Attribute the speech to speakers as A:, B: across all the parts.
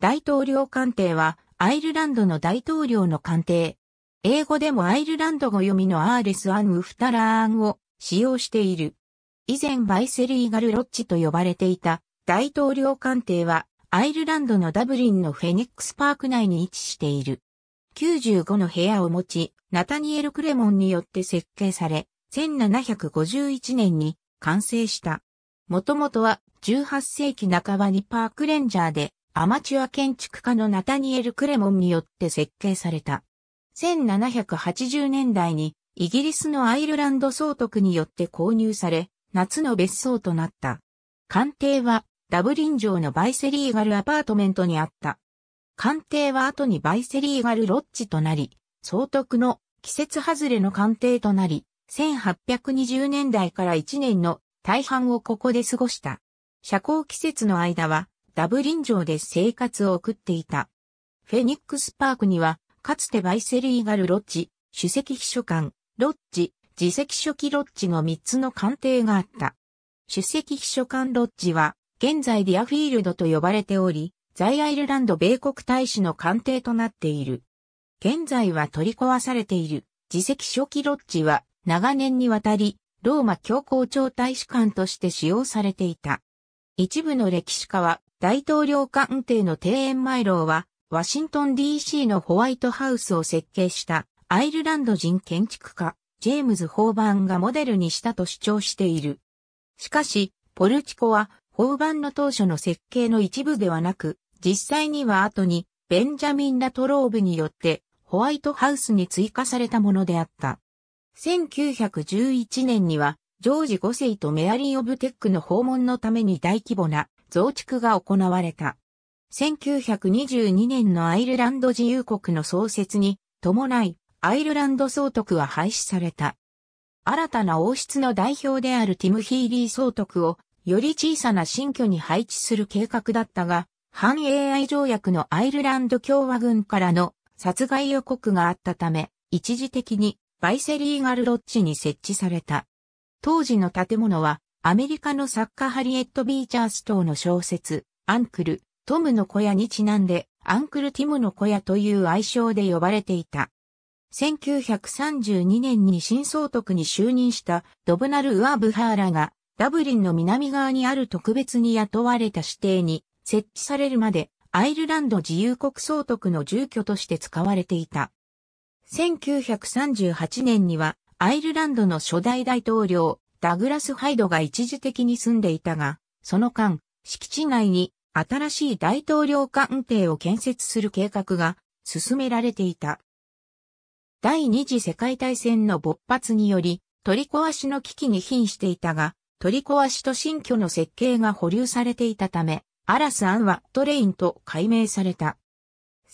A: 大統領官邸は、アイルランドの大統領の官邸。英語でもアイルランド語読みのアーレス・アン・ウフタラーンを使用している。以前バイセリーガル・ロッチと呼ばれていた大統領官邸はアイルランドのダブリンのフェニックスパーク内に位置している。95の部屋を持ち、ナタニエル・クレモンによって設計され、1751年に完成した。もともとは18世紀半ばにパークレンジャーでアマチュア建築家のナタニエル・クレモンによって設計された。1780年代にイギリスのアイルランド総督によって購入され、夏の別荘となった。官邸はダブリン城のバイセリーガルアパートメントにあった。官邸は後にバイセリーガルロッジとなり、総督の季節外れの官邸となり、1820年代から1年の大半をここで過ごした。社交季節の間はダブリン城で生活を送っていた。フェニックスパークには、かつてバイセリーガルロッジ、首席秘書官、ロッジ、自席初期ロッジの3つの官邸があった。首席秘書官ロッジは、現在ディアフィールドと呼ばれており、在アイルランド米国大使の官邸となっている。現在は取り壊されている、自席初期ロッジは、長年にわたり、ローマ教皇庁大使館として使用されていた。一部の歴史家は、大統領官邸の庭園マイローは、ワシントン DC のホワイトハウスを設計したアイルランド人建築家、ジェームズ・ホーバーンがモデルにしたと主張している。しかし、ポルチコは、ホーバンの当初の設計の一部ではなく、実際には後に、ベンジャミン・ラトローブによって、ホワイトハウスに追加されたものであった。1911年には、ジョージ5世とメアリー・オブ・テックの訪問のために大規模な増築が行われた。1922年のアイルランド自由国の創設に伴い、アイルランド総督は廃止された。新たな王室の代表であるティム・ヒーリー総督をより小さな新居に配置する計画だったが、反 AI 条約のアイルランド共和軍からの殺害予告があったため、一時的にバイセリーガルロッジに設置された。当時の建物は、アメリカの作家ハリエット・ビーチャーストーの小説、アンクル、トムの小屋にちなんで、アンクル・ティムの小屋という愛称で呼ばれていた。1932年に新総督に就任したドブナル・ウアブハーラがダブリンの南側にある特別に雇われた指定に設置されるまでアイルランド自由国総督の住居として使われていた。1938年にはアイルランドの初代大統領、ダグラス・ハイドが一時的に住んでいたが、その間、敷地内に新しい大統領官邸を建設する計画が進められていた。第二次世界大戦の勃発により、取り壊しの危機に瀕していたが、取り壊しと新居の設計が保留されていたため、アラス・アンはトレインと改名された。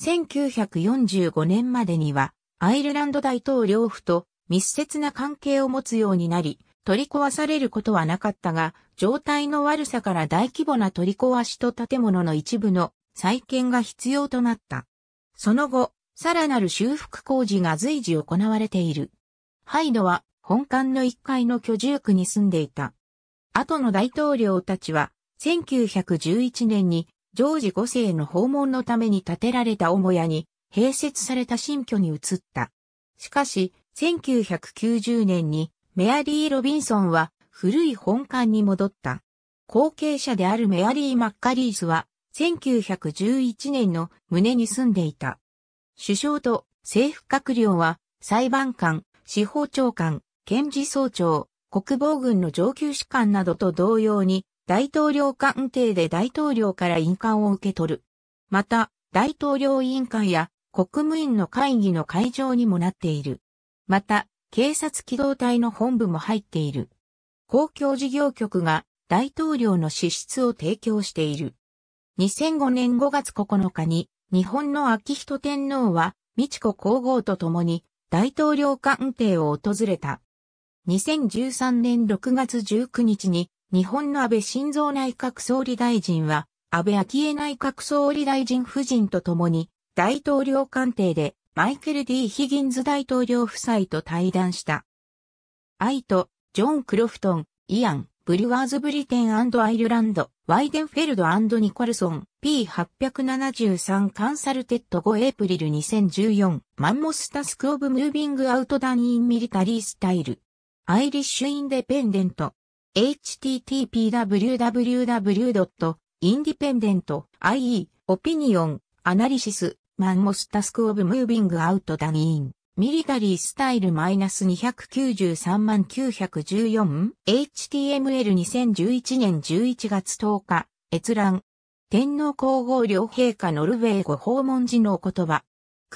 A: 1945年までには、アイルランド大統領府と密接な関係を持つようになり、取り壊されることはなかったが、状態の悪さから大規模な取り壊しと建物の一部の再建が必要となった。その後、さらなる修復工事が随時行われている。ハイドは本館の1階の居住区に住んでいた。後の大統領たちは、1911年にジョージ5世の訪問のために建てられた母屋に併設された新居に移った。しかし、1990年にメアリー・ロビンソンは古い本館に戻った。後継者であるメアリー・マッカリースは1911年の胸に住んでいた。首相と政府閣僚は裁判官、司法長官、検事総長、国防軍の上級士官などと同様に大統領官邸で大統領から印鑑を受け取る。また、大統領委員会や国務院の会議の会場にもなっている。また、警察機動隊の本部も入っている。公共事業局が大統領の支出を提供している。2005年5月9日に日本の秋人天皇は美智子皇后と共に大統領官邸を訪れた。2013年6月19日に日本の安倍晋三内閣総理大臣は安倍昭恵内閣総理大臣夫人と共に大統領官邸でマイケル・ D・ ヒギンズ大統領夫妻と対談した。アイト、ジョン・クロフトン、イアン、ブリュワーズ・ブリテンアイルランド、ワイデンフェルドニコルソン、P873 カンサルテッド5エイプリル2014、マンモス・タスク・オブ・ムービング・アウト・ダン・イン・ミリタリー・スタイル、アイリッシュ・インデペンデント、http://www.independent.ie、オピニオン、アナリシス、マンモスタスクオブムービングアウトダニーン。ミリタリースタイルマイナス293万 914HTML2011 年11月10日閲覧天皇皇后両陛下ノルウェーご訪問時のお言葉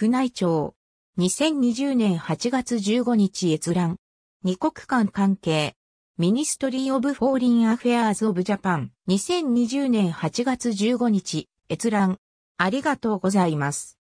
A: 宮内庁2020年8月15日閲覧二国間関係ミニストリー・オブ・フォーリン・アフェアーズ・オブ・ジャパン2020年8月15日閲覧ありがとうございます。